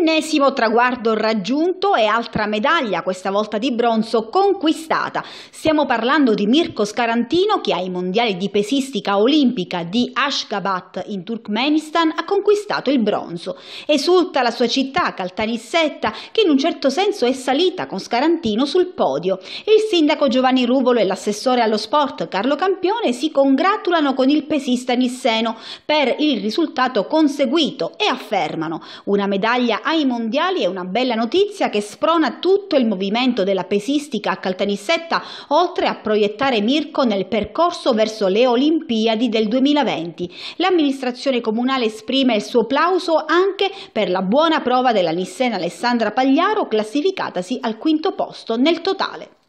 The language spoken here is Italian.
Ennesimo traguardo raggiunto e altra medaglia, questa volta di bronzo, conquistata. Stiamo parlando di Mirko Scarantino che ai mondiali di pesistica olimpica di Ashgabat in Turkmenistan ha conquistato il bronzo. Esulta la sua città, Caltanissetta, che in un certo senso è salita con Scarantino sul podio. Il sindaco Giovanni Rubolo e l'assessore allo sport Carlo Campione si congratulano con il pesista nisseno per il risultato conseguito e affermano una medaglia ai mondiali è una bella notizia che sprona tutto il movimento della pesistica a Caltanissetta, oltre a proiettare Mirko nel percorso verso le Olimpiadi del 2020. L'amministrazione comunale esprime il suo plauso anche per la buona prova della Nissena Alessandra Pagliaro, classificatasi al quinto posto nel totale.